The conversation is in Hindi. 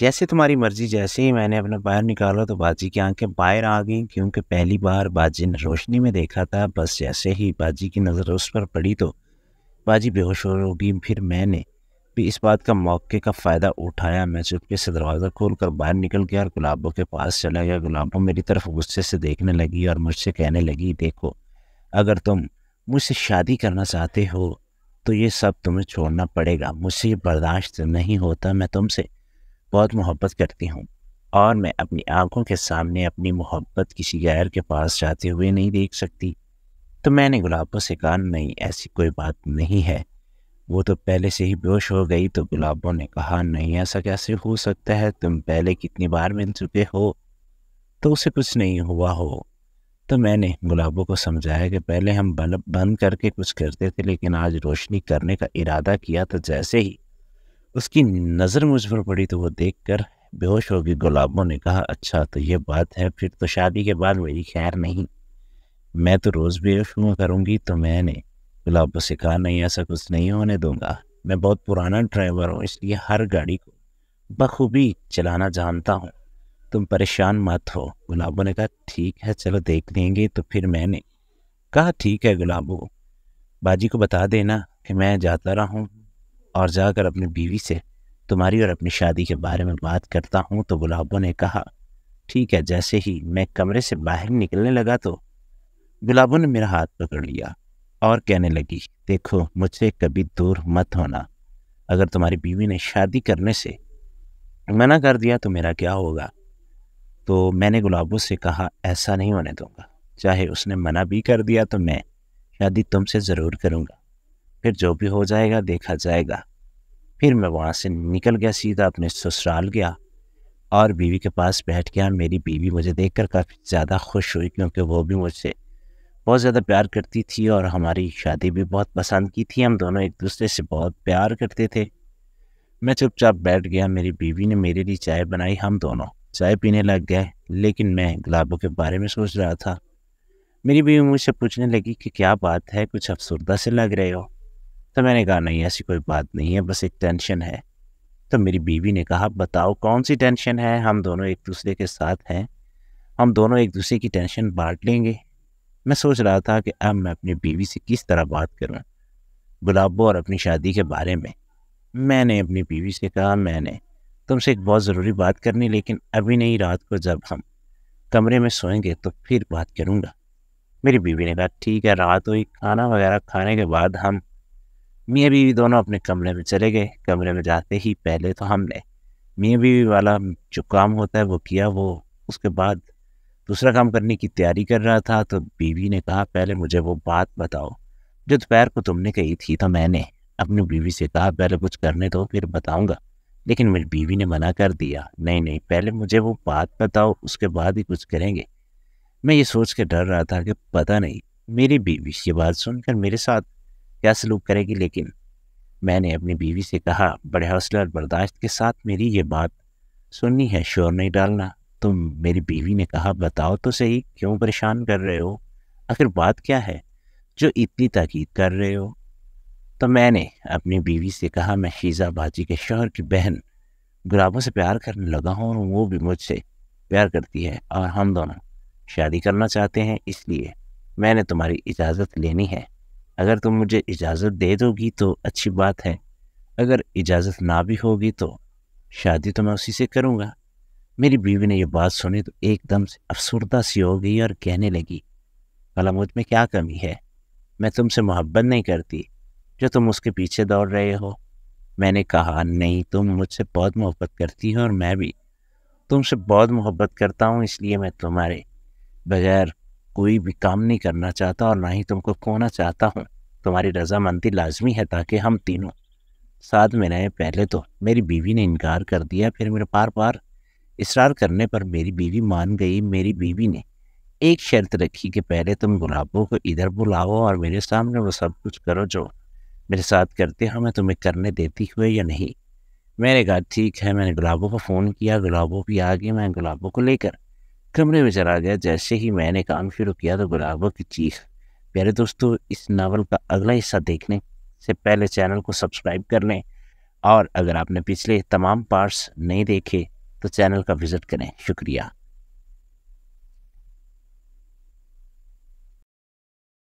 जैसे तुम्हारी मर्जी जैसे ही मैंने अपना पैर निकाला तो बाजी की आंखें बाहर आ गईं क्योंकि पहली बार बाजी ने रोशनी में देखा था बस जैसे ही बाजी की नज़र उस पर पड़ी तो बाजी बेहोश हो गई फिर मैंने भी इस बात का मौके का फ़ायदा उठाया मैं चुपके से दरवाज़ा खोल कर बाहर निकल गया और गुलाबों के पास चला गया गुलाबों मेरी तरफ गुस्से से देखने लगी और मुझसे कहने लगी देखो अगर तुम मुझसे शादी करना चाहते हो तो ये सब तुम्हें छोड़ना पड़ेगा मुझसे ये बर्दाश्त नहीं होता मैं तुमसे बहुत मोहब्बत करती हूँ और मैं अपनी आंखों के सामने अपनी मोहब्बत किसी गैर के पास जाते हुए नहीं देख सकती तो मैंने गुलाबों से कहा नहीं ऐसी कोई बात नहीं है वो तो पहले से ही बेहोश हो गई तो गुलाबों ने कहा नहीं ऐसा कैसे हो सकता है तुम पहले कितनी बार मिल चुके हो तो उसे कुछ नहीं हुआ हो तो मैंने गुलाबों को समझाया कि पहले हम बल्ब बंद करके कुछ करते थे लेकिन आज रोशनी करने का इरादा किया तो जैसे ही उसकी नज़र मुझ पर पड़ी तो वो देखकर बेहोश हो गई गुलाबों ने कहा अच्छा तो ये बात है फिर तो शादी के बाद मेरी खैर नहीं मैं तो रोज़ बेहोश हुआ करूँगी तो मैंने गुलाबों से कहा नहीं ऐसा कुछ नहीं होने दूंगा मैं बहुत पुराना ड्राइवर हूँ इसलिए हर गाड़ी को बखूबी चलाना जानता हूँ तुम परेशान मत हो गुलाबों ने कहा ठीक है चलो देख लेंगे तो फिर मैंने कहा ठीक है गुलाबों बाजी को बता देना कि मैं जाता रहा हूँ और जाकर अपनी बीवी से तुम्हारी और अपनी शादी के बारे में बात करता हूँ तो गुलाबो ने कहा ठीक है जैसे ही मैं कमरे से बाहर निकलने लगा तो गुलाबो ने मेरा हाथ पकड़ लिया और कहने लगी देखो मुझसे कभी दूर मत होना अगर तुम्हारी बीवी ने शादी करने से मना कर दिया तो मेरा क्या होगा तो मैंने गुलाबो से कहा ऐसा नहीं होने दूंगा चाहे उसने मना भी कर दिया तो मैं शादी तुमसे ज़रूर करूँगा फिर जो भी हो जाएगा देखा जाएगा फिर मैं वहाँ से निकल गया सीधा अपने ससुराल गया और बीवी के पास बैठ गया मेरी बीवी मुझे देखकर काफ़ी ज़्यादा खुश हुई क्योंकि वो भी मुझसे बहुत ज़्यादा प्यार करती थी और हमारी शादी भी बहुत पसंद की थी हम दोनों एक दूसरे से बहुत प्यार करते थे मैं चुपचाप बैठ गया मेरी बीवी ने मेरे लिए चाय बनाई हम दोनों चाय पीने लग गए लेकिन मैं गुलाबों के बारे में सोच रहा था मेरी बीवी मुझसे पूछने लगी कि क्या बात है कुछ अफसरदा से लग रहे हो तो मैंने कहा नहीं ऐसी कोई बात नहीं है बस एक टेंशन है तो मेरी बीवी ने कहा बताओ कौन सी टेंशन है हम दोनों एक दूसरे के साथ हैं हम दोनों एक दूसरे की टेंशन बांट लेंगे मैं सोच रहा था कि अब मैं अपनी बीवी से किस तरह बात करूँ गुलाबो और अपनी शादी के बारे में मैंने अपनी बीवी से कहा मैंने तुमसे एक बहुत ज़रूरी बात करनी लेकिन अभी नहीं रात को जब हम कमरे में सोएंगे तो फिर बात करूँगा मेरी बीवी ने कहा ठीक है रात हुई खाना वगैरह खाने के बाद हम मियाँ बीवी दोनों अपने कमरे में चले गए कमरे में जाते ही पहले तो हमने मियाँ बीवी वाला जो काम होता है वो किया वो उसके बाद दूसरा काम करने की तैयारी कर रहा था तो बीवी ने कहा पहले मुझे वो बात बताओ जो दोपहर को तुमने कही थी तो मैंने अपनी बीवी से कहा पहले कुछ करने दो फिर बताऊँगा लेकिन मेरी बीवी ने मना कर दिया नहीं नहीं पहले मुझे वो बात बताओ उसके बाद ही कुछ करेंगे मैं ये सोच के डर रहा था कि पता नहीं मेरी बीवी ये बात सुनकर मेरे साथ क्या सलूक करेगी लेकिन मैंने अपनी बीवी से कहा बड़े हौसले और बर्दाश्त के साथ मेरी ये बात सुननी है शोर नहीं डालना तो मेरी बीवी ने कहा बताओ तो सही क्यों परेशान कर रहे हो आखिर बात क्या है जो इतनी ताकीद कर रहे हो तो मैंने अपनी बीवी से कहा मैं शीज़ा बाजी के शोहर की बहन गुलाबों से प्यार करने लगा हूँ और वो भी मुझसे प्यार करती है और हम दोनों शादी करना चाहते हैं इसलिए मैंने तुम्हारी इजाज़त लेनी है अगर तुम मुझे इजाज़त दे दोगी तो अच्छी बात है अगर इजाज़त ना भी होगी तो शादी तो मैं उसी से करूँगा मेरी बीवी ने यह बात सुनी तो एकदम से अफसरदा सी हो गई और कहने लगी भला मुझ में क्या कमी है मैं तुमसे मोहब्बत नहीं करती जो तुम उसके पीछे दौड़ रहे हो मैंने कहा नहीं तुम मुझसे बहुत मोहब्बत करती हो और मैं भी तुमसे बहुत मोहब्बत करता हूँ इसलिए मैं तुम्हारे बगैर कोई भी काम नहीं करना चाहता और ना ही तुमको खोना चाहता हूँ तुम्हारी रजामंदी लाजमी है ताकि हम तीनों साथ में रहें पहले तो मेरी बीवी ने इनकार कर दिया फिर मेरे बार बार इसरार करने पर मेरी बीवी मान गई मेरी बीवी ने एक शर्त रखी कि पहले तुम गुलाबों को इधर बुलाओ और मेरे सामने वो सब कुछ करो जो मेरे साथ करते हो मैं तुम्हें करने देती हुए या नहीं मैंने कहा ठीक है मैंने गुलाबों को फ़ोन किया गुलाबों भी आ गए मैं गुलाबों को लेकर कमरे में चला गया जैसे ही मैंने काम शुरू किया तो गुलाबों की चीख प्यारे दोस्तों इस नावल का अगला हिस्सा देखने से पहले चैनल को सब्सक्राइब कर लें और अगर आपने पिछले तमाम पार्ट्स नहीं देखे तो चैनल का विज़िट करें शुक्रिया